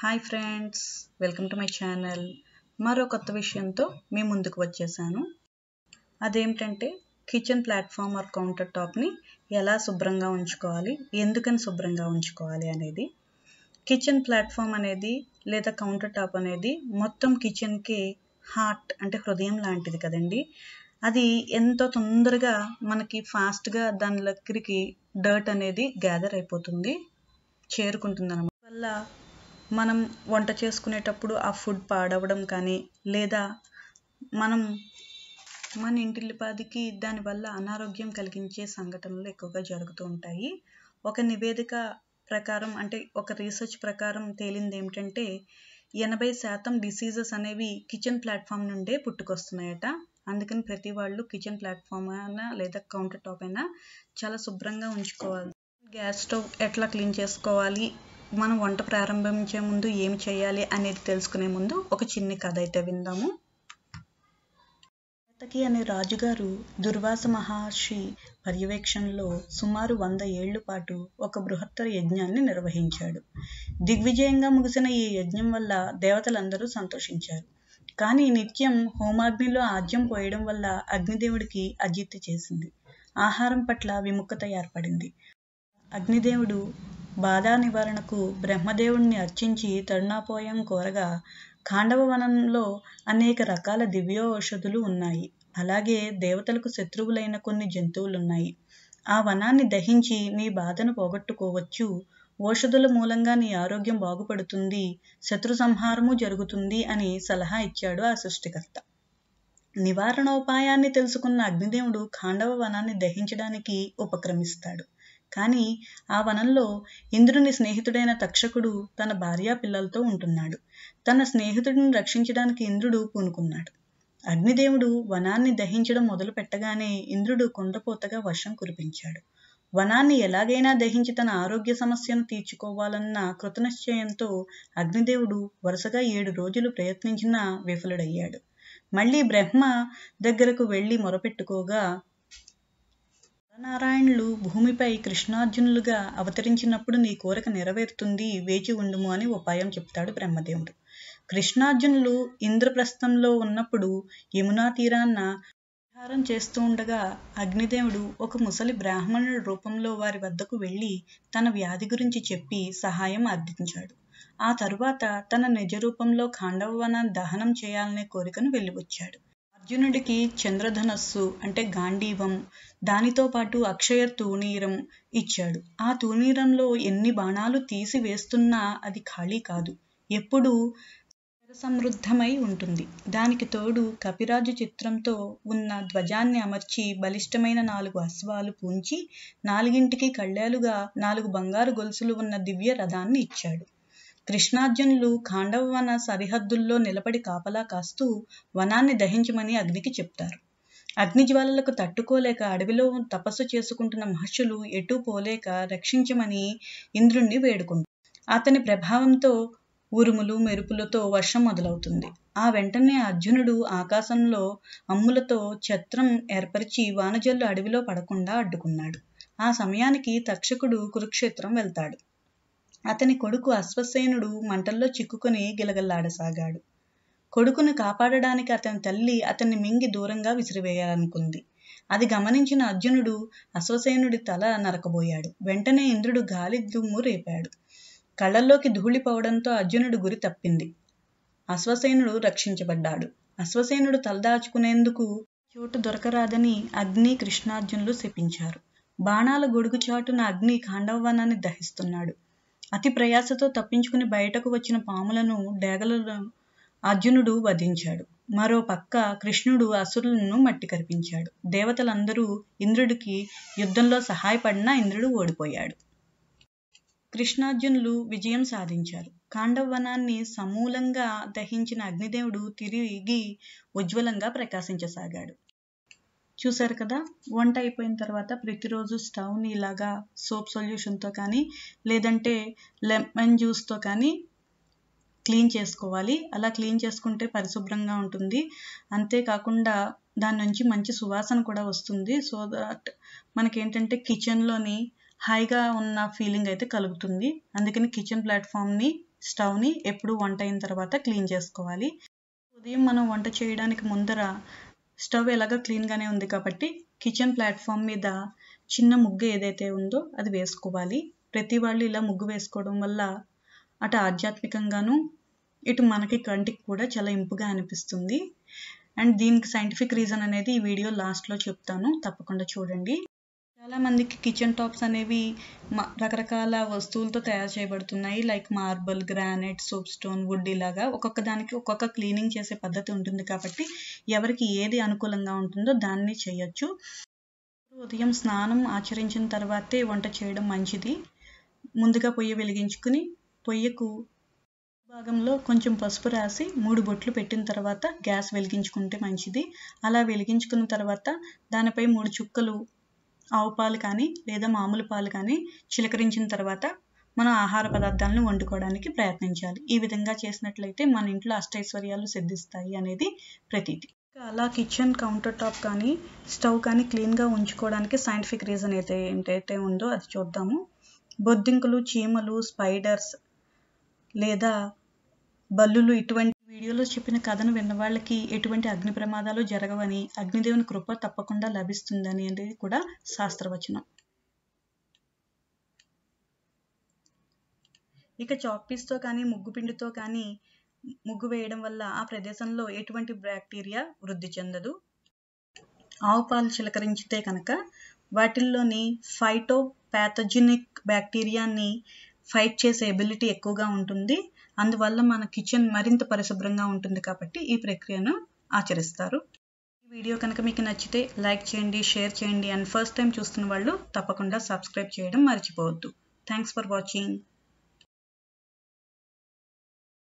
hi friends welcome to my channel మరో కొత్త విషయంతో మీ ముందుకు వచ్చేసాను అదేమిటంటే కిచెన్ ప్లాట్ఫామ్ ఆర్ కౌంటర్ టాప్ని ఎలా శుభ్రంగా ఉంచుకోవాలి ఎందుకని శుభ్రంగా ఉంచుకోవాలి అనేది కిచెన్ ప్లాట్ఫామ్ అనేది లేదా కౌంటర్ టాప్ అనేది మొత్తం కిచెన్కి హార్ట్ అంటే హృదయం లాంటిది కదండి అది ఎంతో తొందరగా మనకి ఫాస్ట్గా దాని దగ్గరికి డర్ట్ అనేది గ్యాదర్ అయిపోతుంది చేరుకుంటుంది వల్ల మనం వంట చేసుకునేటప్పుడు ఆ ఫుడ్ పాడవడం కానీ లేదా మనం మన ఇంటిల్లిపాదికి దానివల్ల అనారోగ్యం కలిగించే సంఘటనలు ఎక్కువగా జరుగుతూ ఉంటాయి ఒక నివేదిక ప్రకారం అంటే ఒక రీసెర్చ్ ప్రకారం తేలింది ఏమిటంటే ఎనభై శాతం డిసీజెస్ అనేవి కిచెన్ ప్లాట్ఫామ్ నుండే పుట్టుకొస్తున్నాయట అందుకని ప్రతి వాళ్ళు కిచెన్ ప్లాట్ఫామ్ అయినా లేదా కౌంటర్ టాప్ అయినా చాలా శుభ్రంగా ఉంచుకోవాలి గ్యాస్ స్టవ్ ఎట్లా క్లీన్ చేసుకోవాలి మనం వంట ప్రారంభించే ముందు ఏం చేయాలి అనేది తెలుసుకునే ముందు ఒక చిన్న కథ అయితే విందాము అతకి అనే రాజుగారు దుర్వాస మహర్షి పర్యవేక్షణలో సుమారు వంద ఏళ్ల పాటు ఒక బృహత్తర యజ్ఞాన్ని నిర్వహించాడు దిగ్విజయంగా ముగిసిన ఈ యజ్ఞం వల్ల దేవతలందరూ సంతోషించారు కానీ నిత్యం హోమాగ్నిలో ఆజ్యం పోయడం వల్ల అగ్నిదేవుడికి అజిత్తి చేసింది ఆహారం పట్ల విముఖత ఏర్పడింది అగ్నిదేవుడు బాధా నివారణకు బ్రహ్మదేవుణ్ణి అర్చించి తరుణాపోయం కోరగా ఖాండవ వనంలో అనేక రకాల దివ్యోషధులు ఉన్నాయి అలాగే దేవతలకు శత్రువులైన కొన్ని జంతువులున్నాయి ఆ వనాన్ని దహించి నీ బాధను పోగొట్టుకోవచ్చు ఓషధుల మూలంగా నీ ఆరోగ్యం బాగుపడుతుంది శత్రు సంహారము జరుగుతుంది అని సలహా ఇచ్చాడు ఆ సృష్టికర్త నివారణోపాయాన్ని తెలుసుకున్న అగ్నిదేవుడు ఖాండవ వనాన్ని దహించడానికి ఉపక్రమిస్తాడు కానీ ఆ వనంలో ఇంద్రుని స్నేహితుడైన తక్షకుడు తన భార్యా పిల్లలతో ఉంటున్నాడు తన స్నేహితుడిని రక్షించడానికి ఇంద్రుడు పూనుకున్నాడు అగ్నిదేవుడు వనాన్ని దహించడం మొదలు పెట్టగానే ఇంద్రుడు కొండపోతగా వర్షం కురిపించాడు వనాన్ని ఎలాగైనా దహించి తన ఆరోగ్య సమస్యను తీర్చుకోవాలన్న కృతనిశ్చయంతో అగ్నిదేవుడు వరుసగా ఏడు రోజులు ప్రయత్నించినా విఫలుడయ్యాడు మళ్ళీ బ్రహ్మ దగ్గరకు వెళ్ళి మొరపెట్టుకోగా నరనారాయణులు భూమిపై కృష్ణార్జునులుగా అవతరించినప్పుడు నీ కోరిక నెరవేరుతుంది వేచి ఉండుము అని ఉపాయం చెప్తాడు బ్రహ్మదేవుడు కృష్ణార్జునులు ఇంద్రప్రస్థంలో ఉన్నప్పుడు యమునా తీరాన్న విహారం చేస్తూ ఉండగా అగ్నిదేవుడు ఒక ముసలి బ్రాహ్మణుల రూపంలో వారి వద్దకు వెళ్ళి తన వ్యాధి గురించి చెప్పి సహాయం అర్థించాడు ఆ తరువాత తన నిజ రూపంలో ఖాండవవనాన్ని దహనం చేయాలనే కోరికను వెళ్ళివచ్చాడు అర్జునుడికి చంద్రధనస్సు అంటే గాంధీవం దానితో పాటు అక్షయ తూనీరం ఇచ్చాడు ఆ తూనీరంలో ఎన్ని బాణాలు తీసి వేస్తున్నా అది ఖాళీ కాదు ఎప్పుడూ సమృద్ధమై ఉంటుంది దానికి తోడు కపిరాజు చిత్రంతో ఉన్న ధ్వజాన్ని అమర్చి బలిష్టమైన నాలుగు అశ్వాలు పూంచి నాలుగింటికి కళ్ళేలుగా నాలుగు బంగారు గొలుసులు ఉన్న దివ్య రథాన్ని ఇచ్చాడు కృష్ణార్జునులు ఖాండవ వన సరిహద్దుల్లో నిలబడి కాపలా కాస్తూ వనాన్ని దహించమని అగ్నికి చెప్తారు అగ్నిజ్వాలలకు తట్టుకోలేక అడవిలో తపస్సు చేసుకుంటున్న మహర్షులు ఎటూ పోలేక రక్షించమని ఇంద్రుణ్ణి వేడుకుంటారు అతని ప్రభావంతో ఉరుములు మెరుపులతో వర్షం మొదలవుతుంది ఆ వెంటనే అర్జునుడు ఆకాశంలో అమ్ములతో ఛత్రం ఏర్పరిచి వానజల్లు అడవిలో పడకుండా అడ్డుకున్నాడు ఆ సమయానికి తక్షకుడు కురుక్షేత్రం వెళ్తాడు అతని కొడుకు అశ్వసేనుడు మంటల్లో చిక్కుకుని గిలగల్లాడసాగాడు కొడుకును కాపాడడానికి అతని తల్లి అతన్ని మింగి దూరంగా విసిరివేయాలనుకుంది అది గమనించిన అర్జునుడు అశ్వసేనుడి తల నరకబోయాడు వెంటనే ఇంద్రుడు గాలి దుమ్ము రేపాడు కళ్ళల్లోకి ధూళిపోవడంతో అర్జునుడు గురి తప్పింది అశ్వసేనుడు రక్షించబడ్డాడు అశ్వసేనుడు తలదాచుకునేందుకు చోటు దొరకరాదని అగ్ని కృష్ణార్జునులు శపించారు బాణాల గొడుగుచాటున అగ్ని ఖాండవ్వనాన్ని దహిస్తున్నాడు అతి ప్రయాసతో తప్పించుకుని బయటకు వచ్చిన పాములను డేగలను అర్జునుడు వధించాడు మరో పక్క కృష్ణుడు అసురులను మట్టి కరిపించాడు దేవతలందరూ ఇంద్రుడికి యుద్ధంలో సహాయపడినా ఇంద్రుడు ఓడిపోయాడు కృష్ణార్జునులు విజయం సాధించారు కాండవనాన్ని సమూలంగా దహించిన అగ్నిదేవుడు తిరిగి ఉజ్వలంగా ప్రకాశించసాగాడు చూసారు కదా వంట అయిపోయిన తర్వాత ప్రతిరోజు స్టవ్ని ఇలాగా సోప్ సొల్యూషన్తో కానీ లేదంటే లెమన్ జ్యూస్తో కానీ క్లీన్ చేసుకోవాలి అలా క్లీన్ చేసుకుంటే పరిశుభ్రంగా ఉంటుంది అంతేకాకుండా దాని నుంచి మంచి సువాసన కూడా వస్తుంది సో దట్ మనకేంటంటే కిచెన్లోని హైగా ఉన్న ఫీలింగ్ అయితే కలుగుతుంది అందుకని కిచెన్ ప్లాట్ఫామ్ని స్టవ్ని ఎప్పుడు వంట అయిన తర్వాత క్లీన్ చేసుకోవాలి ఉదయం మనం వంట చేయడానికి ముందర స్టవ్ ఎలాగో క్లీన్గానే ఉంది కాబట్టి కిచెన్ ప్లాట్ఫామ్ మీద చిన్న ముగ్గు ఏదైతే ఉందో అది వేసుకోవాలి ప్రతి వాళ్ళు ఇలా ముగ్గు వేసుకోవడం వల్ల అటు ఆధ్యాత్మికంగాను ఇటు మనకి కంటికి కూడా చాలా ఇంపుగా అనిపిస్తుంది అండ్ దీనికి సైంటిఫిక్ రీజన్ అనేది ఈ వీడియో లాస్ట్లో చెప్తాను తప్పకుండా చూడండి చాలామందికి కిచెన్ టాప్స్ అనేవి రకరకాల వస్తువులతో తయారు చేయబడుతున్నాయి like marble granite soapstone wood ఇలాగా ఒక్కొక్క దానికి ఒక్కొక్క క్లీనింగ్ చేసే పద్ధతి ఉంటుంది కాబట్టి ఎవరికి ఏది అనుకూలంగా ఉంటుందో దాన్ని చేయొచ్చు ఉదయం స్నానం ఆచరించిన తర్వాతే వంట చేయడం మంచిది ముందుగా పొయ్యి వెలిగించుకుని పొయ్యకు భాగంలో కొంచెం పసుపు రాసి మూడు బొట్లు పెట్టిన తర్వాత గ్యాస్ వెలిగించుకుంటే మంచిది అలా వెలిగించుకున్న తర్వాత దానిపై మూడు చుక్కలు ఆవు పాలు కానీ లేదా మామూలు పాలు కానీ చిలకరించిన తర్వాత మనం ఆహార పదార్థాలను వండుకోవడానికి ప్రయత్నించాలి ఈ విధంగా చేసినట్లయితే మన ఇంట్లో అష్టైశ్వర్యాలు సిద్ధిస్తాయి అనేది ప్రతీతి అలా కిచెన్ కౌంటర్ టాప్ కానీ స్టవ్ కానీ క్లీన్గా ఉంచుకోవడానికి సైంటిఫిక్ రీజన్ అయితే ఏంటైతే ఉందో అది చూద్దాము బొద్దింకలు చీమలు స్పైడర్స్ లేదా బల్లులు ఇటువంటి వీడియోలో చెప్పిన కథను విన్నవాళ్ళకి ఎటువంటి అగ్ని ప్రమాదాలు జరగవని అగ్నిదేవుని కృప తప్పకుండా లభిస్తుందని అనేది కూడా శాస్త్రవచనం ఇక చాక్పీస్తో కానీ ముగ్గు పిండితో కానీ ముగ్గు వేయడం వల్ల ఆ ప్రదేశంలో ఎటువంటి బ్యాక్టీరియా వృద్ధి చెందదు ఆవు పాలు చిలకరించితే కనుక వాటిల్లోని ఫైటో ప్యాథజెనిక్ బ్యాక్టీరియాని ఫైట్ చేసే ఎబిలిటీ ఎక్కువగా ఉంటుంది అందువల్ల మన కిచెన్ మరింత పరిశుభ్రంగా ఉంటుంది కాబట్టి ఈ ప్రక్రియను ఆచరిస్తారు ఈ వీడియో కనుక మీకు నచ్చితే లైక్ చేయండి షేర్ చేయండి అండ్ ఫస్ట్ టైం చూస్తున్న వాళ్ళు తప్పకుండా సబ్స్క్రైబ్ చేయడం మర్చిపోవద్దు థ్యాంక్స్ ఫర్ వాచింగ్